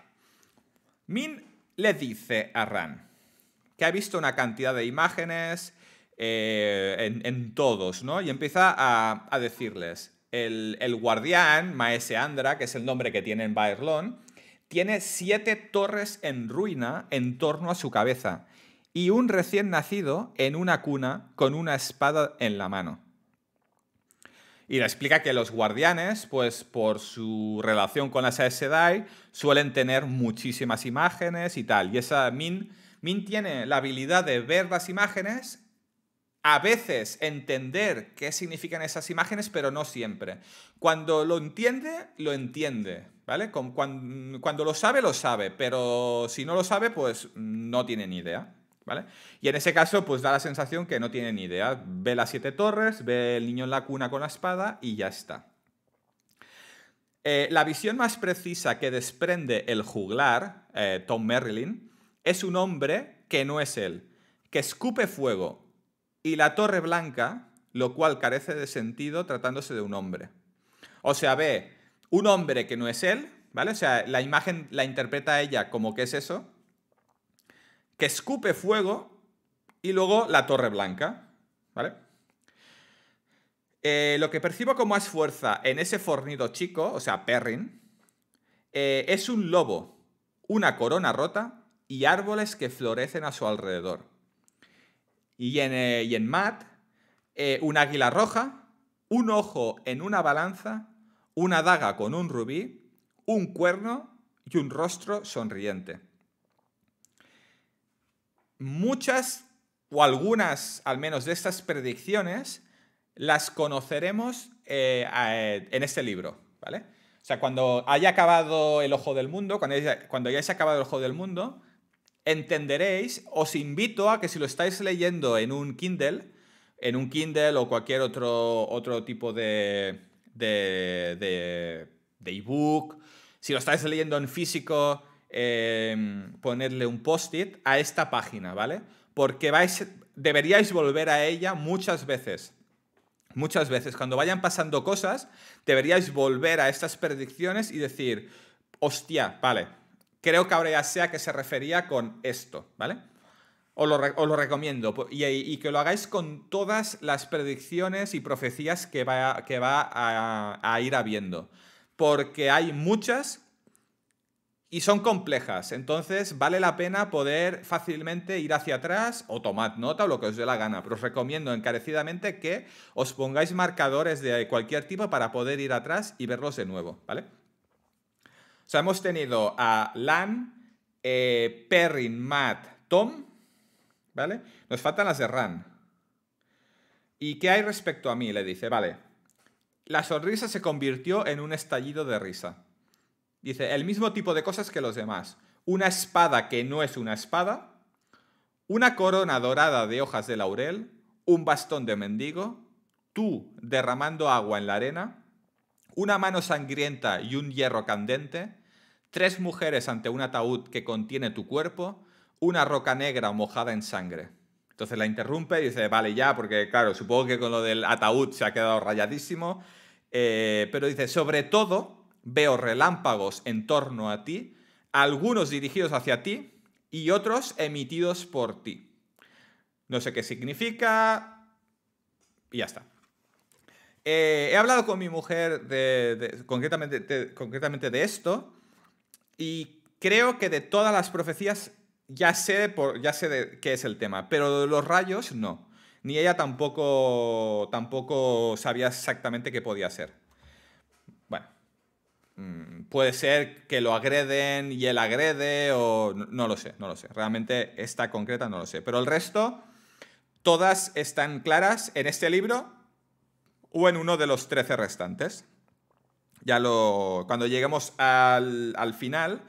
Min le dice a Ran que ha visto una cantidad de imágenes eh, en, todos, ¿no? Y empieza a, decirles, el, guardián, Maese Andra, que es el nombre que tiene en bairlon tiene siete torres en ruina en torno a su cabeza y un recién nacido en una cuna con una espada en la mano y le explica que los guardianes, pues por su relación con las Aes suelen tener muchísimas imágenes y tal. Y esa Min, Min tiene la habilidad de ver las imágenes, a veces entender qué significan esas imágenes, pero no siempre. Cuando lo entiende, lo entiende, ¿vale? Cuando, cuando lo sabe, lo sabe, pero si no lo sabe, pues no tiene ni idea. Y en ese caso, pues da la sensación que no tiene ni idea. Ve las siete torres, ve el niño en la cuna con la espada y ya está. Eh, la visión más precisa que desprende el juglar, eh, Tom Merlin, es un hombre que no es él, que escupe fuego y la torre blanca, lo cual carece de sentido tratándose de un hombre. O sea, ve un hombre que no es él, ¿vale? O sea, la imagen la interpreta ella como que es eso, que escupe fuego y luego la torre blanca, ¿vale? Eh, lo que percibo como más fuerza en ese fornido chico, o sea, Perrin, eh, es un lobo, una corona rota y árboles que florecen a su alrededor. Y en, eh, y en Matt, un águila roja, un ojo en una balanza, una daga con un rubí, un cuerno y un rostro sonriente muchas o algunas, al menos, de estas predicciones las conoceremos eh, eh, en este libro, ¿vale? O sea, cuando haya acabado el ojo del mundo, cuando hayáis, acabado el ojo del mundo, entenderéis, os invito a que si lo estáis leyendo en un Kindle, en un Kindle o cualquier otro, otro tipo de, de, de, de si lo estáis leyendo en físico, Em, ponerle un post-it a esta página, ¿vale? Porque vais, deberíais volver a ella muchas veces. Muchas veces, cuando vayan pasando cosas, deberíais volver a estas predicciones y decir, hostia, vale, creo que ahora ya sea que se refería con esto, ¿vale? Os lo, recomiendo y, que lo hagáis con todas las predicciones y profecías que va, que va a ir habiendo, porque hay muchas y son complejas. Entonces vale la pena poder fácilmente ir hacia atrás o tomad nota o lo que os dé la gana. Pero os recomiendo encarecidamente que os pongáis marcadores de cualquier tipo para poder ir atrás y verlos de nuevo, ¿vale? O sea, hemos tenido a Lan, eh, Perrin, Matt, Tom, ¿vale? Nos faltan las de Ran. ¿Y qué hay respecto a mí? Le dice, vale. La sonrisa se convirtió en un estallido de risa. Dice, el mismo tipo de cosas que los demás. Una espada que no es una espada, una corona dorada de hojas de laurel, un bastón de mendigo, tú derramando agua en la arena, una mano sangrienta y un hierro candente, tres mujeres ante un ataúd que contiene tu cuerpo, una roca negra mojada en sangre. Entonces la interrumpe y dice, vale, ya, porque claro, supongo que con lo del ataúd se ha quedado rayadísimo, eh, pero dice, sobre todo, Veo relámpagos en torno a ti, algunos dirigidos hacia ti y otros emitidos por ti. No sé qué significa. Y ya está. Eh, he hablado con mi mujer de, concretamente, de, esto y creo que de todas las profecías ya sé, por, ya sé qué es el tema, pero de los rayos no. Ni ella tampoco, tampoco sabía exactamente qué podía ser. Mm, puede ser que lo agreden y él agrede o no, lo sé, no lo sé. Realmente esta concreta no lo sé. Pero el resto, todas están claras en este libro o en uno de los 13 restantes. Ya lo, cuando lleguemos al, final,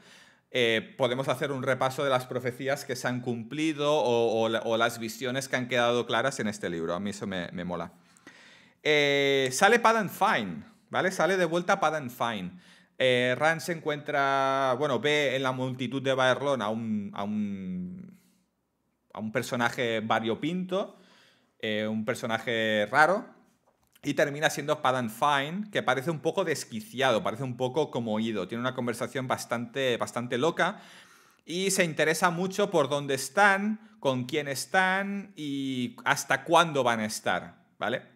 eh, podemos hacer un repaso de las profecías que se han cumplido o, las visiones que han quedado claras en este libro. A mí eso me, mola. Eh, sale Padan Fine, ¿vale? Sale de vuelta Padan Fine. Ran eh, Rand se encuentra, bueno, ve en la multitud de Barcelona a un, a un, a un personaje variopinto, eh, un personaje raro, y termina siendo Padan Fine, que parece un poco desquiciado, parece un poco como oído. tiene una conversación bastante, bastante loca y se interesa mucho por dónde están, con quién están y hasta cuándo van a estar, ¿vale?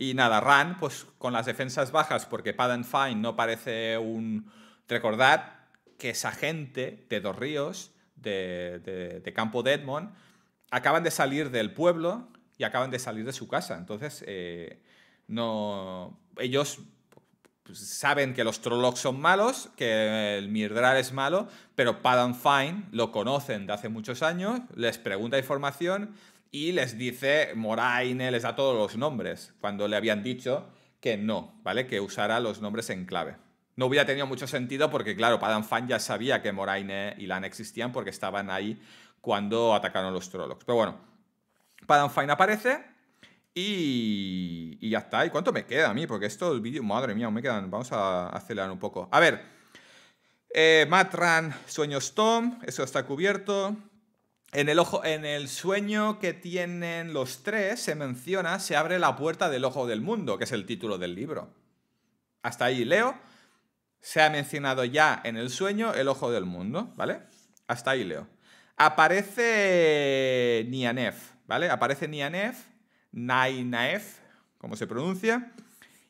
Y nada, Ran, pues con las defensas bajas, porque Padan Fine no parece un. Recordad que esa gente de Dos Ríos, de, de, Campo de Edmond, acaban de salir del pueblo y acaban de salir de su casa. Entonces, eh, no. Ellos pues, saben que los Trollocs son malos, que el Mirdral es malo, pero Padan Fine lo conocen de hace muchos años, les pregunta información y les dice Moraine, les da todos los nombres, cuando le habían dicho que no, ¿vale? Que usara los nombres en clave. No hubiera tenido mucho sentido porque, claro, Padan ya sabía que Moraine y Lan existían porque estaban ahí cuando atacaron los Trollocs. Pero bueno, Padan aparece y, y ya está. ¿Y cuánto me queda a mí? Porque esto, el vídeo, madre mía, me quedan. Vamos a acelerar un poco. A ver, eh, Matran, Sueños Tom, eso está cubierto. En el, sueño que tienen los tres se menciona, se abre la puerta del ojo del mundo, que es el título del libro. Hasta ahí leo. Se ha mencionado ya en el sueño el ojo del mundo, ¿vale? Hasta ahí leo. Aparece Nianef, ¿vale? Aparece Nianef, Nainaef, como se pronuncia,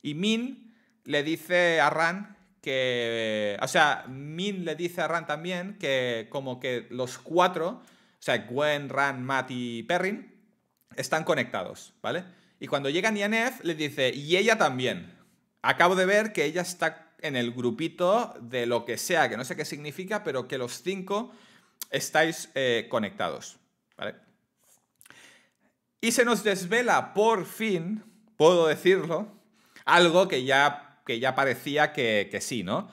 y Min le dice a Ran que... O sea, Min le dice a Ran también que como que los cuatro o sea, Gwen, Ran, Matt y Perrin, están conectados, ¿vale? Y cuando llega Nianef, le dice, y ella también. Acabo de ver que ella está en el grupito de lo que sea, que no sé qué significa, pero que los cinco estáis eh, conectados, ¿vale? Y se nos desvela por fin, puedo decirlo, algo que ya, que ya parecía que, que sí, ¿no?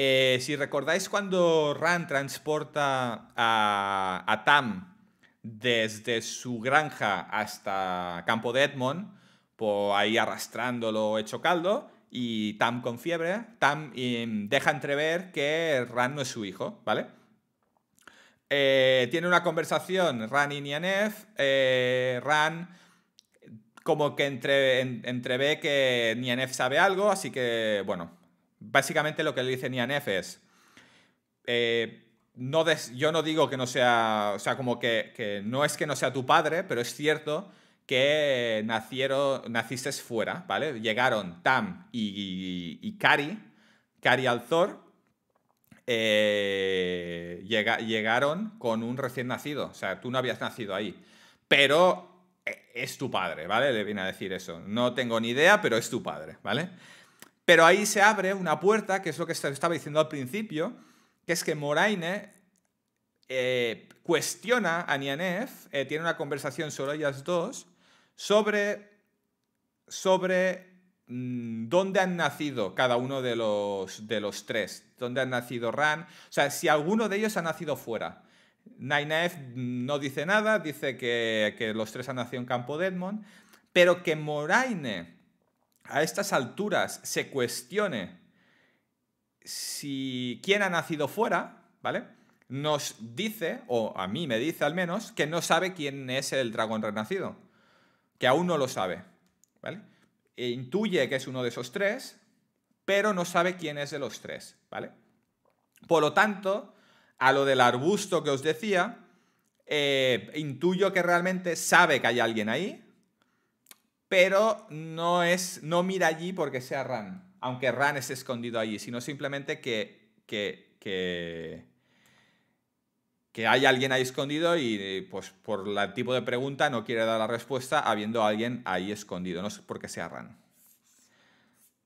Eh, si recordáis cuando Ran transporta a, Tam desde su granja hasta Campo de Edmond, por ahí arrastrándolo hecho caldo, y Tam con fiebre, Tam em, deja entrever que Ran no es su hijo, ¿vale? Eh, tiene una conversación Ran y Nianef. Eh, Ran como que entre, que Nianef sabe algo, así que, bueno, Básicamente lo que le dice Nianef es, eh, no yo no digo que no sea, o sea, como que, no es que no sea tu padre, pero es cierto que nacieron, naciste fuera, ¿vale? Llegaron Tam y, y, cari Kari, Kari Alzor, eh, llega, llegaron con un recién nacido, o sea, tú no habías nacido ahí, pero eh, es tu padre, ¿vale? Le viene a decir eso. No tengo ni idea, pero es tu padre, ¿vale? Pero ahí se abre una puerta, que es lo que estaba diciendo al principio, que es que Moraine eh, cuestiona a Nianef, eh, tiene una conversación sobre ellas dos, sobre, sobre mm, dónde han nacido cada uno de los, de los tres, dónde han nacido Ran, o sea, si alguno de ellos ha nacido fuera. Nianef mm, no dice nada, dice que, que los tres han nacido en Campo de Edmond, pero que Moraine a estas alturas se cuestione si quién ha nacido fuera, ¿vale? Nos dice, o a mí me dice al menos, que no sabe quién es el dragón renacido, que aún no lo sabe, ¿vale? E intuye que es uno de esos tres, pero no sabe quién es de los tres, ¿vale? Por lo tanto, a lo del arbusto que os decía, eh, intuyo que realmente sabe que hay alguien ahí, pero no es no mira allí porque sea Ran, aunque Ran esté escondido allí, sino simplemente que, que, que, hay alguien ahí escondido y pues por el tipo de pregunta no quiere dar la respuesta habiendo alguien ahí escondido, no es porque sea Ran.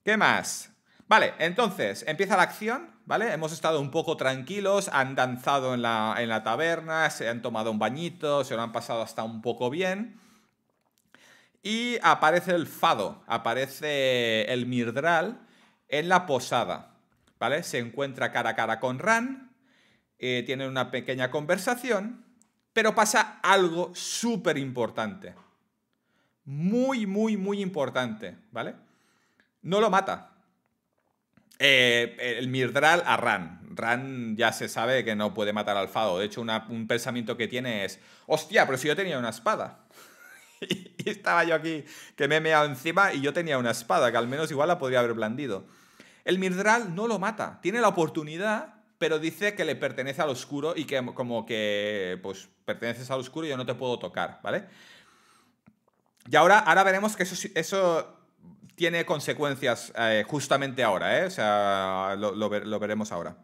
¿Qué más? Vale, entonces empieza la acción, ¿vale? Hemos estado un poco tranquilos, han danzado en la, en la taberna, se han tomado un bañito, se lo han pasado hasta un poco bien. Y aparece el fado, aparece el Mirdral en la posada, ¿vale? Se encuentra cara a cara con Ran, eh, tienen una pequeña conversación, pero pasa algo súper importante. Muy, muy, muy importante, ¿vale? No lo mata. Eh, el Mirdral a Ran. Ran ya se sabe que no puede matar al Fado. De hecho, un pensamiento que tiene es, hostia, pero si yo tenía una espada. y estaba yo aquí que me he meado encima y yo tenía una espada, que al menos igual la podría haber blandido. El Mirdral no lo mata, tiene la oportunidad, pero dice que le pertenece al oscuro y que como que, pues, perteneces al oscuro y yo no te puedo tocar, ¿vale? Y ahora, ahora veremos que eso, tiene consecuencias eh, justamente ahora, ¿eh? O sea, lo, lo veremos ahora.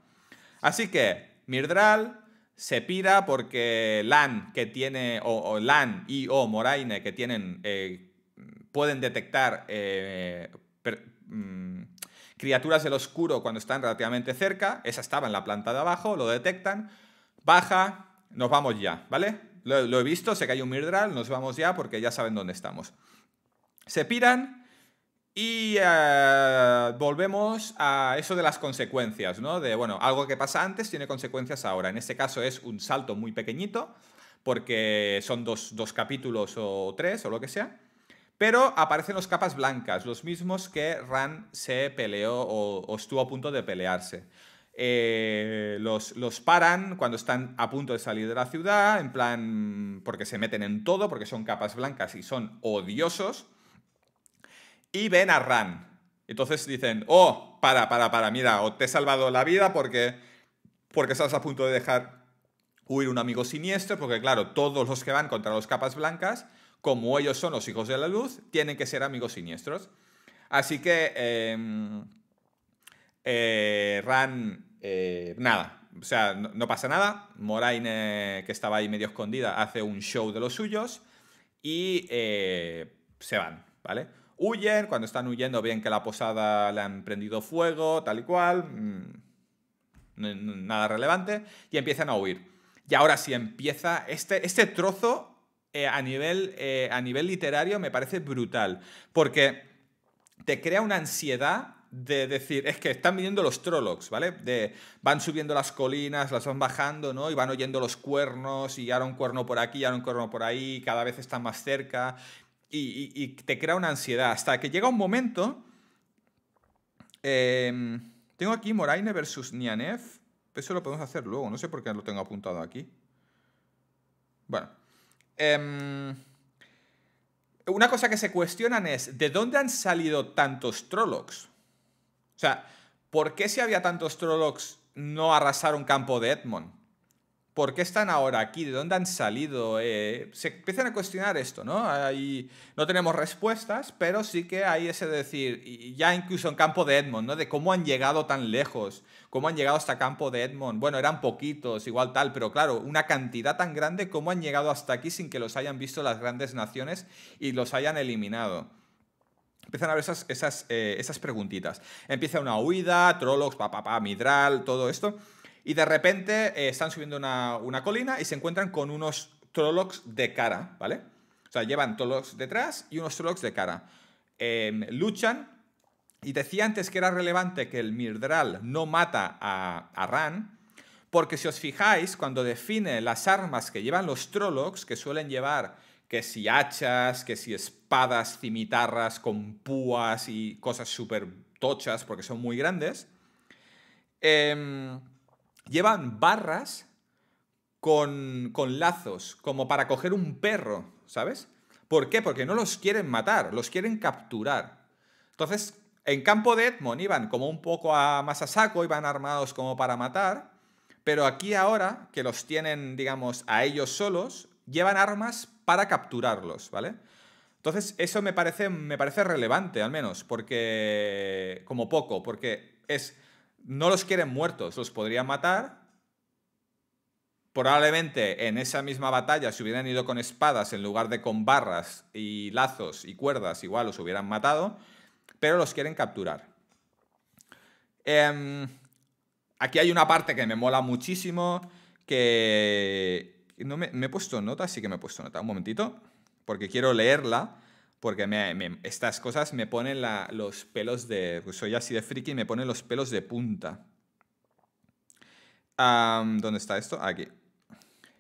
Así que, Mirdral, se pira porque LAN que tiene, LAN y o Moraine que tienen, eh, pueden detectar eh, mm, criaturas del oscuro cuando están relativamente cerca, esa estaba en la planta de abajo, lo detectan, baja, nos vamos ya, ¿vale? Lo, he visto, se que un Mirdral, nos vamos ya porque ya saben dónde estamos. Se piran, y eh, volvemos a eso de las consecuencias, ¿no? De, bueno, algo que pasa antes tiene consecuencias ahora. En este caso es un salto muy pequeñito, porque son dos, capítulos o tres o lo que sea. Pero aparecen los capas blancas, los mismos que Ran se peleó o, estuvo a punto de pelearse. Eh, los, los, paran cuando están a punto de salir de la ciudad, en plan, porque se meten en todo, porque son capas blancas y son odiosos y ven a Ran. Entonces dicen, oh, para, para, para, mira, o te he salvado la vida porque, porque estás a punto de dejar huir un amigo siniestro, porque claro, todos los que van contra los capas blancas, como ellos son los hijos de la luz, tienen que ser amigos siniestros. Así que em, eh, Ran, eh, nada, o sea, no, pasa nada. Moraine, que estaba ahí medio escondida, hace un show de los suyos y eh, se van, ¿vale? huyen, cuando están huyendo ven que la posada le han prendido fuego, tal y cual, mm, nada relevante, y empiezan a huir. Y ahora sí empieza este, este trozo eh, a, nivel, eh, a nivel literario me parece brutal, porque te crea una ansiedad de decir, es que están viniendo los Trollocs, ¿vale? De, van subiendo las colinas, las van bajando, ¿no? Y van oyendo los cuernos, y ahora un cuerno por aquí, y ahora un cuerno por ahí, cada vez están más cerca, y, te crea una ansiedad. Hasta que llega un momento. Em, tengo aquí Moraine versus Nianef. Eso lo podemos hacer luego. No sé por qué lo tengo apuntado aquí. Bueno. Em, una cosa que se cuestionan es, ¿de dónde han salido tantos Trollocs? O sea, ¿por qué si había tantos Trollocs no arrasaron campo de Edmond? ¿Por qué están ahora aquí? ¿De dónde han salido? Eh, se empiezan a cuestionar esto, ¿no? no tenemos respuestas, pero sí que hay ese decir, ya incluso en campo de Edmond, ¿no? De cómo han llegado tan lejos, cómo han llegado hasta campo de Edmond. Bueno, eran poquitos, igual tal, pero claro, una cantidad tan grande, cómo han llegado hasta aquí sin que los hayan visto las grandes naciones y los hayan eliminado. Empiezan a ver esas, eh, esas, preguntitas. Empieza una huida, Trollocs, papá, Midral, todo esto. Y de repente eh, están subiendo una, colina y se encuentran con unos Trollocs de cara, ¿vale? O sea, llevan Trollocs detrás y unos Trollocs de cara. Em, luchan y decía antes que era relevante que el Mirdral no mata a, a Ran, porque si os fijáis, cuando define las armas que llevan los Trollocs, que suelen llevar que si hachas, que si espadas, cimitarras con púas y cosas súper tochas porque son muy grandes, em, llevan barras con, lazos, como para coger un perro, ¿sabes? ¿Por qué? Porque no los quieren matar, los quieren capturar. Entonces, en campo de Edmond iban como un poco a más a saco, iban armados como para matar, pero aquí ahora, que los tienen, digamos, a ellos solos, llevan armas para capturarlos, ¿vale? Entonces, eso me parece, me parece relevante, al menos, porque. como poco, porque es no los quieren muertos, los podrían matar. Probablemente en esa misma batalla, si hubieran ido con espadas en lugar de con barras y lazos y cuerdas, igual los hubieran matado, pero los quieren capturar. Em, aquí hay una parte que me mola muchísimo, que no me, me he puesto nota, sí que me he puesto nota, un momentito, porque quiero leerla porque estas cosas me ponen los pelos de... Pues, soy así de friki, me ponen los pelos de punta. ¿Dónde está esto? Aquí. O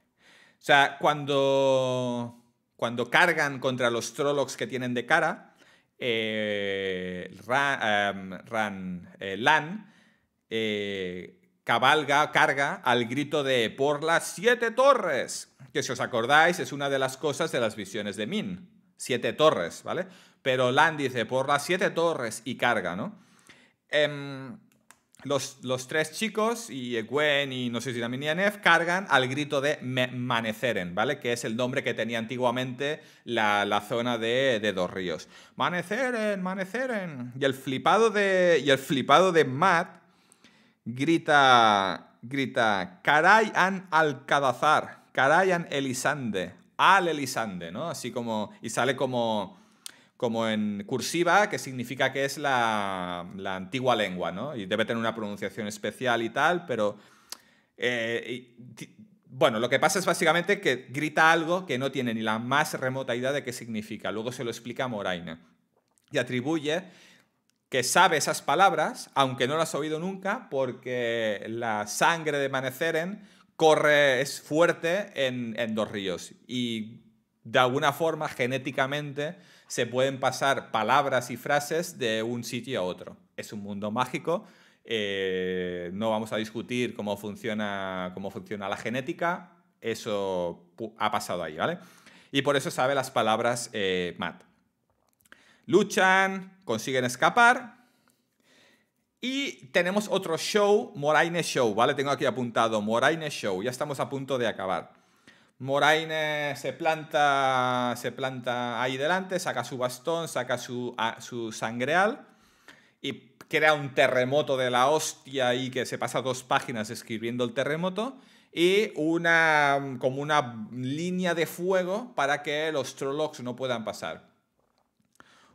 sea, cuando, cuando cargan contra los Trollocs que tienen de cara, eh, Ran, eh, Lan eh, cabalga, carga al grito de por las siete torres, que si os acordáis es una de las cosas de las visiones de Min siete torres, ¿vale? Pero Lan dice, por las siete torres y carga, ¿no? Em, los, tres chicos, y Gwen y no sé si también Nianef, cargan al grito de Maneceren, ¿vale? Que es el nombre que tenía antiguamente la, zona de, Dos Ríos. Maneceren, Maneceren. Y el flipado de, y el flipado de Matt grita, grita, Carayan Alcadazar, Carayan Elisande, al Elisande, ¿no? Así como, y sale como, como en cursiva, que significa que es la, antigua lengua, ¿no? Y debe tener una pronunciación especial y tal, pero... Eh, bueno, lo que pasa es básicamente que grita algo que no tiene ni la más remota idea de qué significa. Luego se lo explica a Moraina. Y atribuye que sabe esas palabras, aunque no las ha oído nunca, porque la sangre de Maneceren corre, es fuerte en, Dos Ríos. Y de alguna forma, genéticamente, se pueden pasar palabras y frases de un sitio a otro. Es un mundo mágico. Eh, no vamos a discutir cómo funciona, cómo funciona la genética. Eso ha pasado ahí, ¿vale? Y por eso sabe las palabras eh, Matt. Luchan, consiguen escapar, y tenemos otro show, Moraine Show, ¿vale? Tengo aquí apuntado, Moraine Show, ya estamos a punto de acabar. Moraine se planta, se planta ahí delante, saca su bastón, saca su, su sangreal y crea un terremoto de la hostia y que se pasa dos páginas escribiendo el terremoto y una, como una línea de fuego para que los Trollocs no puedan pasar.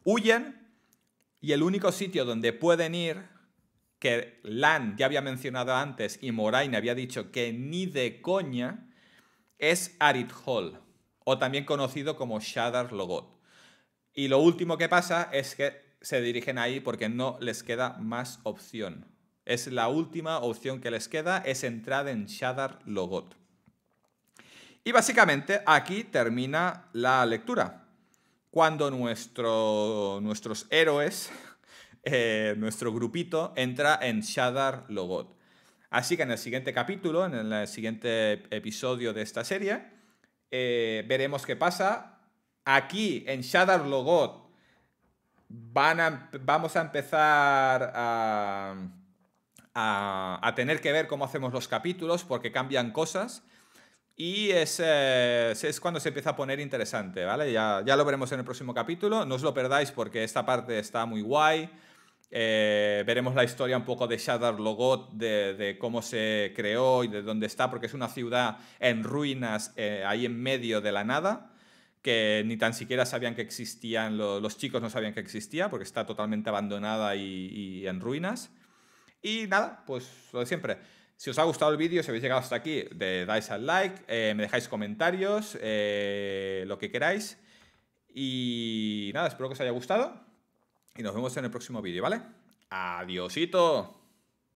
Huyen y el único sitio donde pueden ir que Lan ya había mencionado antes y Moraine había dicho que ni de coña, es Arid o también conocido como Shadar Logot. Y lo último que pasa es que se dirigen ahí porque no les queda más opción. Es la última opción que les queda, es entrar en Shadar Logot. Y básicamente aquí termina la lectura. Cuando nuestros héroes eh, nuestro grupito entra en Shadar Logot. Así que en el siguiente capítulo, en el siguiente episodio de esta serie, eh, veremos qué pasa. Aquí en Shadar Logot vamos a empezar a, tener que ver cómo hacemos los capítulos porque cambian cosas. Y eh, es, cuando se empieza a poner interesante, ¿vale? Ya, ya lo veremos en el próximo capítulo. No os lo perdáis porque esta parte está muy guay. Eh, veremos la historia un poco de Shadar Logot, de, cómo se creó y de dónde está, porque es una ciudad en ruinas, eh, ahí en medio de la nada, que ni tan siquiera sabían que existían, los chicos no sabían que existía, porque está totalmente abandonada y, en ruinas. Y nada, pues lo de siempre. Si os ha gustado el vídeo, si habéis llegado hasta aquí, de dais al like, eh, me dejáis comentarios, lo que queráis. Y nada, espero que os haya gustado y nos vemos en el próximo vídeo, ¿vale? Adiosito.